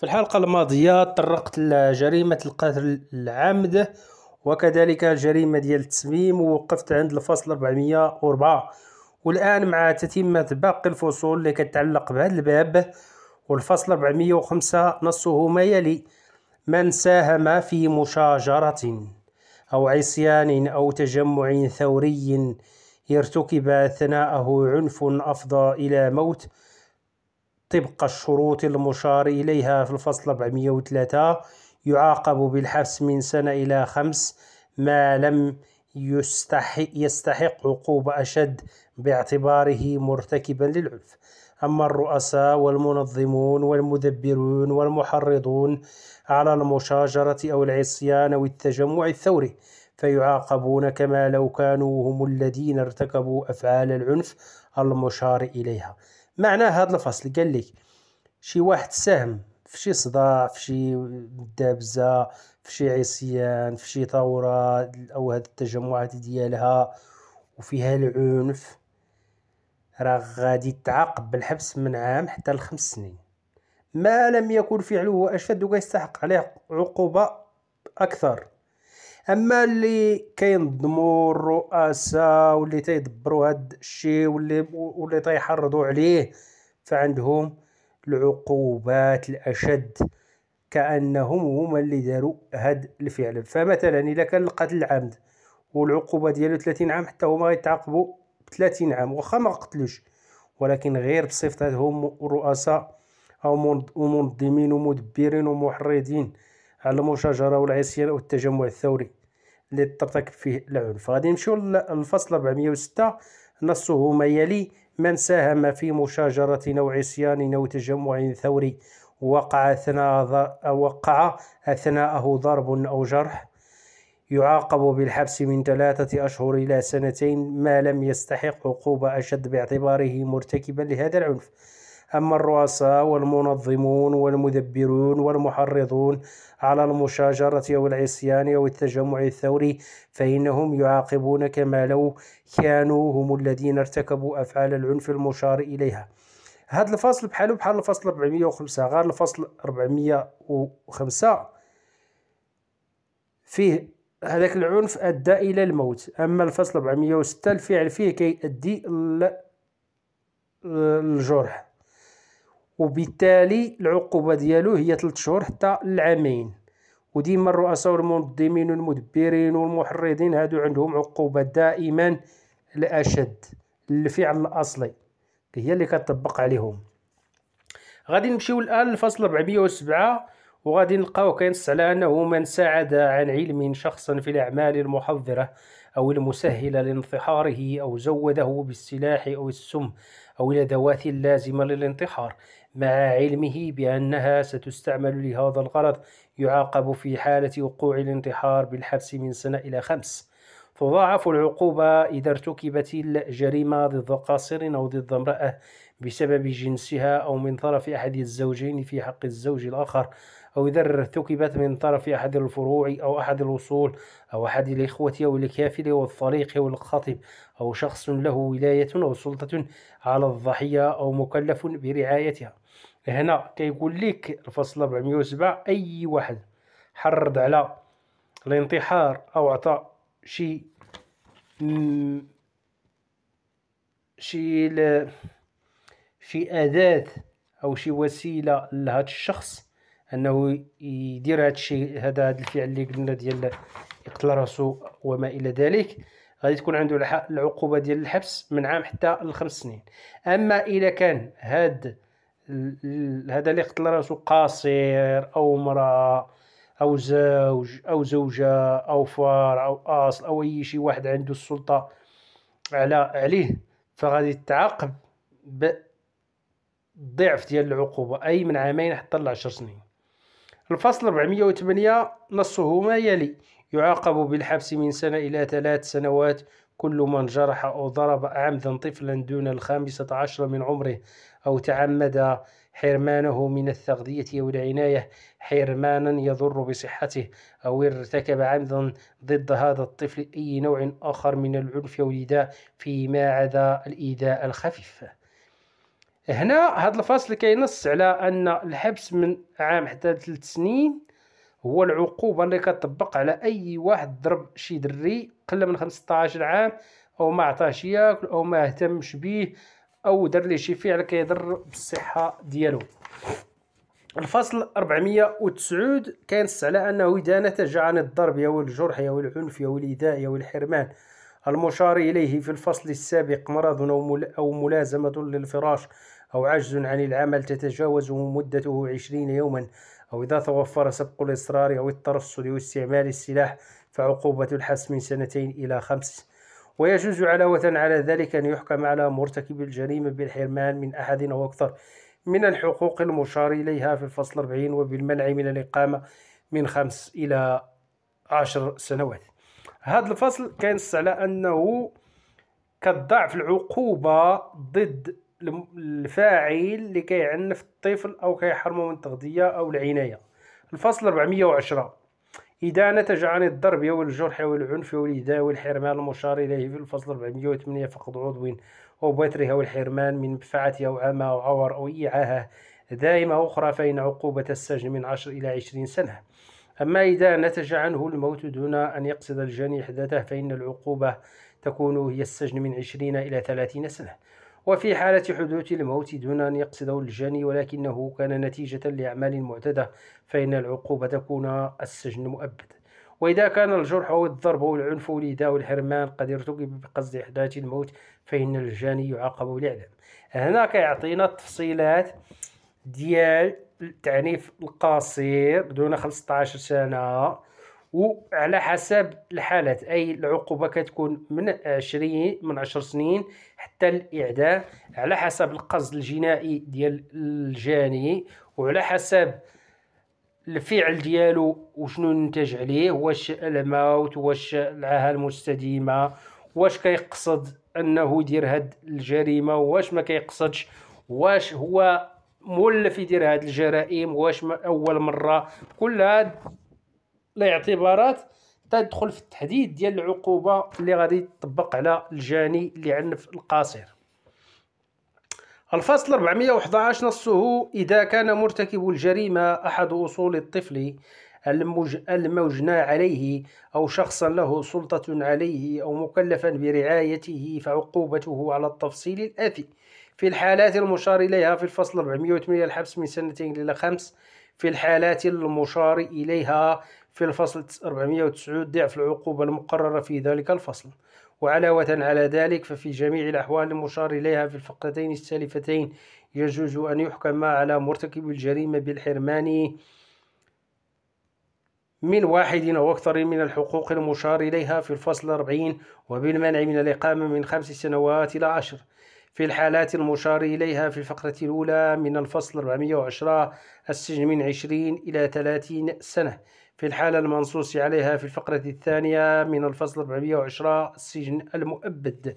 في الحلقة الماضية تطرقت لجريمة القتل العمد وكذلك الجريمة ديال التسميم ووقفت عند الفصل 404 والآن مع تتمة باقي الفصول اللي كتعلق بهذا الباب والفصل 405 نصه ما يلي من ساهم في مشاجرة أو عصيان أو تجمع ثوري يرتكب ثناءه عنف أفضى إلى موت طبق الشروط المشار إليها في الفصل 403 يعاقب بالحبس من سنة إلى خمس ما لم يستحق, يستحق عقوبة أشد باعتباره مرتكبا للعنف أما الرؤساء والمنظمون والمدبرون والمحرضون على المشاجرة أو العصيان أو التجمع الثوري فيعاقبون كما لو كانوا هم الذين ارتكبوا أفعال العنف المشار إليها معنى هذا الفصل قال لك شي واحد ساهم في شي صداع في شي دابزه في شي عصيان في شي ثوره او هاد التجمعات ديالها وفيها العنف راه غادي تعاقب بالحبس من عام حتى لخمس سنين ما لم يكن فعله اشد ويستحق عليه عقوبه اكثر اما اللي كينظموا الرؤساء واللي تيدبروا هاد الشيء واللي واللي تيحرضوا عليه فعندهم العقوبات الاشد كانهم هما اللي داروا هاد الفعل فمثلا الا كان القتل عمد والعقوبه ديالو 30 عام حتى هما غيتعاقبوا ب 30 عام واخا ما قتلوش ولكن غير بصفتهم رؤساء او منظمين ومدبرين ومحرضين على المشاجره والعصيان والتجمع الثوري اللي ترتكب فيه العنف غادي نمشيو للفصل 406 نصه ما يلي من ساهم في مشاجرة أو عصيان أو تجمع ثوري وقع أثناء وقع أثناءه ضرب أو جرح يعاقب بالحبس من ثلاثة أشهر إلى سنتين ما لم يستحق عقوبة أشد باعتباره مرتكبا لهذا العنف أما الرؤساء والمنظمون والمدبرون والمحرضون على المشاجرة أو العصيان أو التجمع الثوري فإنهم يعاقبون كما لو كانوا هم الذين ارتكبوا أفعال العنف المشار إليها هذا الفصل بحاله بحال الفصل 405 غير الفصل 405 فيه هذاك العنف ادى الى الموت اما الفصل 406 الفعل فيه كيؤدي الجرح وبالتالي العقوبه ديالو هي 3 شهور حتى العامين وديما الرؤساء والمنظمين والمدبرين والمحرضين هادو عندهم عقوبه دائما الاشد الفعل الاصلي هي اللي كتطبق عليهم غادي نمشيو الان ربعمية 407 وغادي نلقاو كينص على انه من ساعد عن علم شخصا في الاعمال المحضره او المسهله لانتحاره او زوده بالسلاح او السم او الادوات اللازمه للانتحار مع علمه بأنها ستستعمل لهذا الغرض يعاقب في حالة وقوع الانتحار بالحبس من سنة إلى خمس تضاعف العقوبة إذا ارتكبت الجريمة ضد قاصر أو ضد امرأة بسبب جنسها أو من طرف أحد الزوجين في حق الزوج الآخر أو إذا ارتكبت من طرف أحد الفروع أو أحد الأصول أو أحد الإخوة أو الكافل والطريق الخطب أو شخص له ولاية أو سلطة على الضحية أو مكلف برعايتها هنا كيقول لك الفصل 407 اي واحد حرض على الانتحار او عطى شي شي ل... شي اداه او شي وسيله لهذا الشخص انه يدير هذا الشيء هذا هذا الفعل اللي قلنا ديال يقتل راسو وما الى ذلك غادي تكون عنده العقوبه ديال الحبس من عام حتى لخمس سنين اما اذا كان هذا هذا اللي قتل راسو قاصر او امراه او زوج او زوجه او فار او اصل او اي شي واحد عنده السلطه على عليه فغادي تعاقب بالضعف ديال العقوبه اي من عامين حتى لعشر سنين الفصل 408 نصه ما يلي يعاقب بالحبس من سنة إلى ثلاث سنوات كل من جرح أو ضرب عمدا طفلا دون الخامسة عشر من عمره أو تعمد حرمانه من التغذية أو العناية حرمانا يضر بصحته أو ارتكب عمدا ضد هذا الطفل أي نوع آخر من العنف أو الإيذاء فيما عدا الإيذاء الخفيف هنا هذا الفصل كينص على أن الحبس من عام حتى ثلاث سنين هو العقوبة اللي كتطبق على أي واحد ضرب شي دري قل من 15 عام او ما عطاهش ياكل او ما اهتمش بيه او دار ليه شي فعل كيضر بالصحه ديالو الفصل 409 كينص على انه اذا نتج عن الضرب او الجرح او العنف او الايذاء او الحرمان المشار اليه في الفصل السابق مرض او ملازمه للفراش او عجز عن العمل تتجاوز مدته 20 يوما او اذا توفر سبق الاصرار او الترصد او استعمال السلاح فعقوبة الحبس من سنتين إلى خمس ويجوز علاوة على ذلك أن يحكم على مرتكب الجريمة بالحرمان من أحد أو أكثر من الحقوق المشار إليها في الفصل 40 وبالمنع من الإقامة من خمس إلى عشر سنوات هذا الفصل كينص على أنه كضعف العقوبة ضد الفاعل اللي كيعنف الطفل أو كيحرمه من التغذية أو العناية الفصل 410 إذا نتج عن الضرب أو الجرح أو العنف أو الإيذاء أو الحرمان المشار إليه في الفصل 408 فقد عضو أو بتره أو الحرمان من منفعته أو عمى أو عور أو إيعاه دائمة أخرى فإن عقوبة السجن من 10 إلى 20 سنة أما إذا نتج عنه الموت دون أن يقصد الجاني إحداثه فإن العقوبة تكون هي السجن من 20 إلى 30 سنة وفي حالة حدوث الموت دون أن يقصده الجاني ولكنه كان نتيجة لأعمال معتدة فإن العقوبة تكون السجن مؤبد وإذا كان الجرح أو الضرب أو العنف أو الإيذاء أو الحرمان قد ارتكب بقصد إحداث الموت فإن الجاني يعاقب بالإعدام هنا كيعطينا التفصيلات ديال التعنيف القصير دون 15 سنة وعلى حسب الحالات اي العقوبه كتكون من 20 من 10 سنين حتى الاعدام على حسب القصد الجنائي ديال الجاني وعلى حسب الفعل ديالو وشنو نتج عليه واش الموت واش العاهه المستديمه واش كيقصد انه يدير هاد الجريمه واش ما كيقصدش واش هو مولف يدير هاد الجرائم واش ما اول مره كل هاد الاعتبارات تدخل في التحديد ديال العقوبه اللي غادي تطبق على الجاني اللي عنف القاصر الفصل 411 نصه إذا كان مرتكب الجريمة أحد أصول الطفل المجنى عليه أو شخصا له سلطة عليه أو مكلفا برعايته فعقوبته على التفصيل الآتي في الحالات المشار إليها في الفصل 408 الحبس من سنتين إلى خمس في الحالات المشار إليها في الفصل 409 ضعف العقوبة المقررة في ذلك الفصل وعلاوة على ذلك ففي جميع الأحوال المشار إليها في الفقرتين السالفتين يجوز أن يحكم على مرتكب الجريمة بالحرمان من واحد أو أكثر من الحقوق المشار إليها في الفصل 40 وبالمنع من الإقامة من خمس سنوات إلى عشر في الحالات المشار إليها في الفقرة الأولى من الفصل 410 السجن من 20 إلى 30 سنة في الحالة المنصوص عليها في الفقرة الثانية من الفصل 410 السجن المؤبد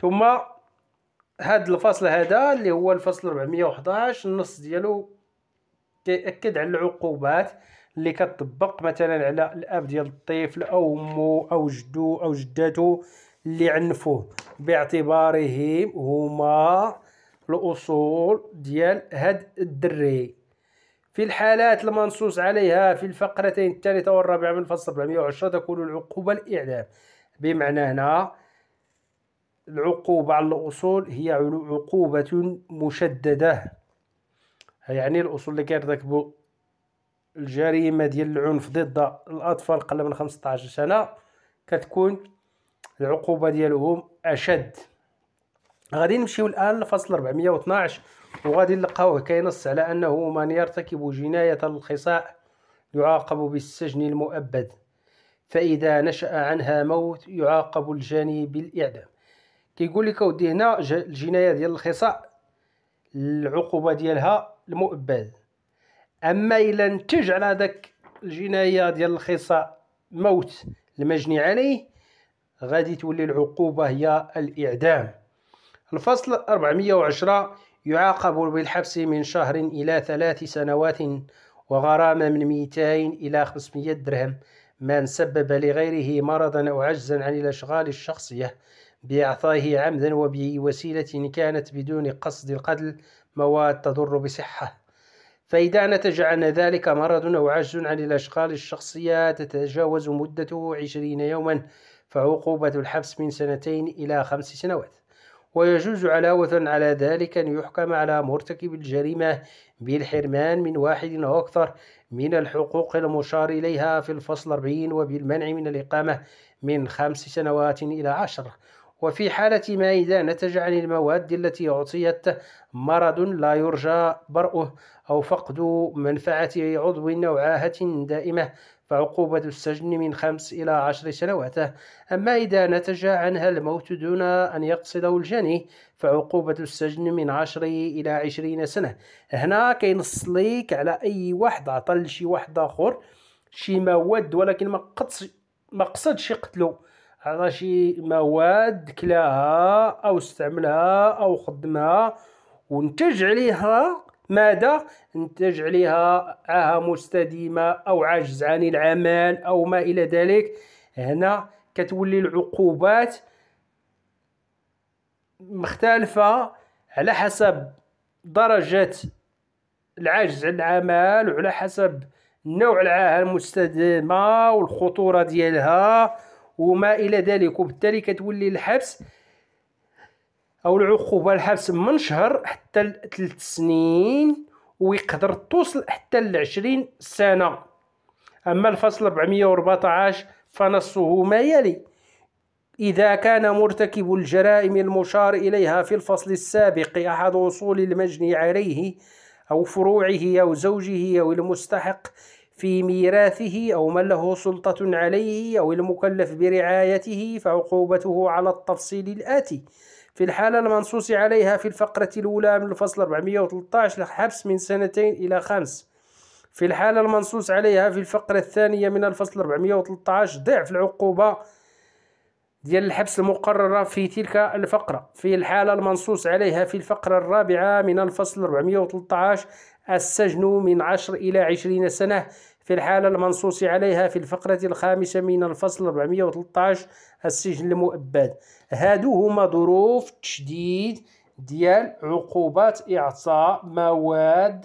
ثم هاد الفصل هذا اللي هو الفصل 411 النص ديالو كيأكد على العقوبات اللي كتطبق مثلا على الاب ديال الطفل او امه او جدو او جداتو اللي عنفوه باعتبارهم هما الاصول ديال هاد الدري في الحالات المنصوص عليها في الفقرتين الثالثة والرابعة من فصل 410 تكون العقوبة الإعدام بمعنى هنا العقوبة على الأصول هي عقوبة مشددة يعني الأصول اللي كيرتكبوا الجريمة ديال العنف ضد الأطفال قل من 15 سنة كتكون العقوبة ديالهم أشد غادي نمشيو الآن لفصل 412 وغادي نلقاوه كينص على انه من يرتكب جنايه الخصاء يعاقب بالسجن المؤبد فاذا نشا عنها موت يعاقب الجاني بالاعدام كيقول لك اودي هنا الجنايه ديال الخصاء العقوبه ديالها المؤبد اما الا نتج على داك الجنايه ديال الخصاء موت المجني عليه غادي تولي العقوبه هي الاعدام الفصل 410 يعاقب بالحبس من شهر إلى ثلاث سنوات وغرامة من 200 إلى 500 درهم من سبب لغيره مرضا أو عجزا عن الأشغال الشخصية بإعطائه عمدا وبوسيلة كانت بدون قصد القتل مواد تضر بصحة فإذا نتج عن ذلك مرض أو عجز عن الأشغال الشخصية تتجاوز مدته عشرين يوما فعقوبة الحبس من سنتين إلى خمس سنوات ويجوز علاوة على ذلك أن يحكم على مرتكب الجريمة بالحرمان من واحد أو أكثر من الحقوق المشار إليها في الفصل 40 وبالمنع من الإقامة من خمس سنوات إلى عشر وفي حالة ما إذا نتج عن المواد التي أعطيت مرض لا يرجى برؤه أو فقد منفعة عضو أو عاهة دائمة فعقوبة السجن من خمس إلى عشر سنوات أما إذا نتج عنها الموت دون أن يقصده الجاني فعقوبة السجن من عشر إلى عشرين سنة هنا كينص ليك على أي واحد عطى لشي واحد آخر شي مواد ولكن ما قصدش ما قصدش يقتلو على شي مواد كلاها أو استعملها أو خدمها ونتج عليها ماذا نتج عليها عاهة مستديمة أو عجز عن العمل أو ما إلى ذلك هنا كتولي العقوبات مختلفة على حسب درجة العجز عن العمل وعلى حسب نوع العاهة المستديمه والخطورة ديالها وما إلى ذلك وبالتالي كتولي الحبس أو العقوبة الحبس من شهر حتى لثلاث سنين ويقدر توصل حتى لعشرين سنة أما الفصل 414 فنصه ما يلي إذا كان مرتكب الجرائم المشار إليها في الفصل السابق أحد أصول المجني عليه أو فروعه أو زوجه أو المستحق في ميراثه أو من له سلطة عليه أو المكلف برعايته فعقوبته على التفصيل الآتي في الحالة المنصوص عليها في الفقرة الأولى من الفصل 413 الحبس من سنتين إلى خمس في الحالة المنصوص عليها في الفقرة الثانية من الفصل 413 ضعف العقوبة ديال الحبس المقررة في تلك الفقرة في الحالة المنصوص عليها في الفقرة الرابعة من الفصل 413 السجن من 10 إلى 20 سنة في الحالة المنصوص عليها في الفقرة الخامسة من الفصل 413 السجن المؤبد هادو هما ظروف تشديد ديال عقوبات إعطاء مواد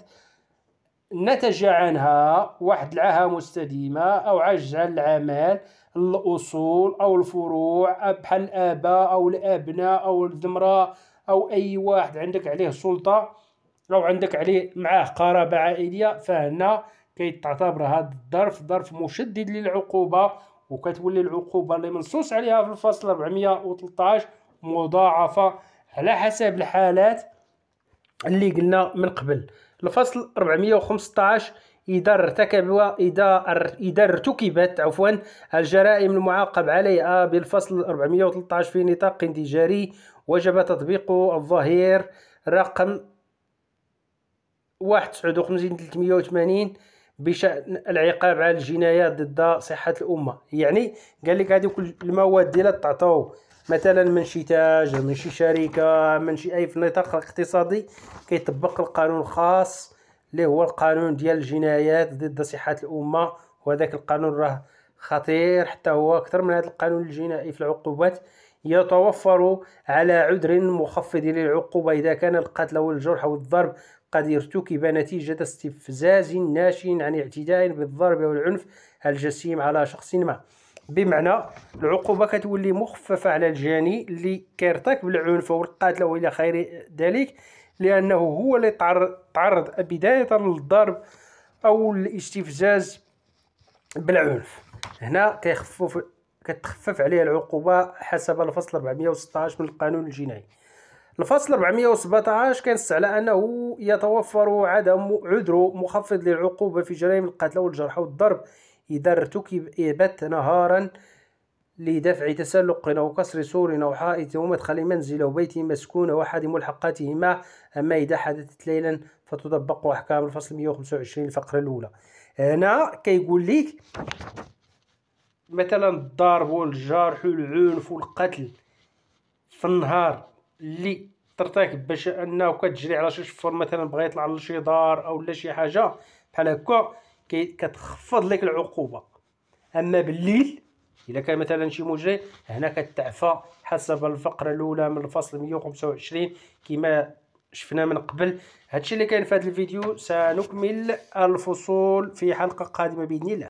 نتج عنها واحد العاهة مستديمة أو عجز عن العمل الأصول أو الفروع بحال الآباء أو الأبناء أو الذمرة أو أي واحد عندك عليه سلطة أو عندك عليه معاه قرابة عائلية فهنا كيتعتبر هذا الظرف ظرف مشدد للعقوبه وكتولي العقوبه اللي منصوص عليها في الفصل 413 مضاعفه على حسب الحالات اللي قلنا من قبل الفصل 415 إذا ارتكب إذا إذا ارتكبت عفوا الجرائم المعاقب عليها بالفصل 413 في نطاق تجاري وجب تطبيق الظهير رقم 1 59 380 بشان العقاب على الجنايات ضد صحه الامه يعني قال لك كل المواد ديال تعطاو مثلا من شي تاجر من شي شركه من شي اي في نطاق الاقتصادي كيطبق القانون الخاص اللي هو القانون ديال الجنايات ضد صحه الامه وهذاك القانون راه خطير حتى هو اكثر من هذا القانون الجنائي في العقوبات يتوفر على عذر مخفض للعقوبة إذا كان القتل والجرح والضرب قد ارتكب نتيجة استفزاز ناشئ عن اعتداء بالضرب والعنف العنف الجسيم على شخص ما بمعنى العقوبة كتولي مخففة على الجاني اللي كيرتكب العنف أو القتل أو إلى خير ذلك لأنه هو اللي تعرض بداية للضرب أو الاستفزاز بالعنف هنا كيخفف كتخفف عليه العقوبة حسب الفصل 416 من القانون الجنائي الفصل 417 كنص على انه يتوفر عدم عذر مخفض للعقوبه في جرائم القتل والجرح والضرب اذا ارتكب ابت نهارا لدفع تسلق أو كسر سور أو حائط أو مدخل منزل أو بيت مسكون أو أحد ملحقاتهما أما إذا حدثت ليلا فتطبق أحكام الفصل 125 الفقرة الأولى هنا كيقول لك مثلا الضرب والجرح والعنف والقتل في النهار اللي ترتاك باش انه كتجري على شي شفر مثلا بغا يطلع لشي دار او لا شي حاجه بحال هكا كتخفض لك العقوبه اما بالليل الا كان مثلا شي مجرم هنا كتعفى حسب الفقره الاولى من الفصل 125 كما شفنا من قبل هادشي اللي كاين في هذا الفيديو سنكمل الفصول في حلقه قادمه باذن الله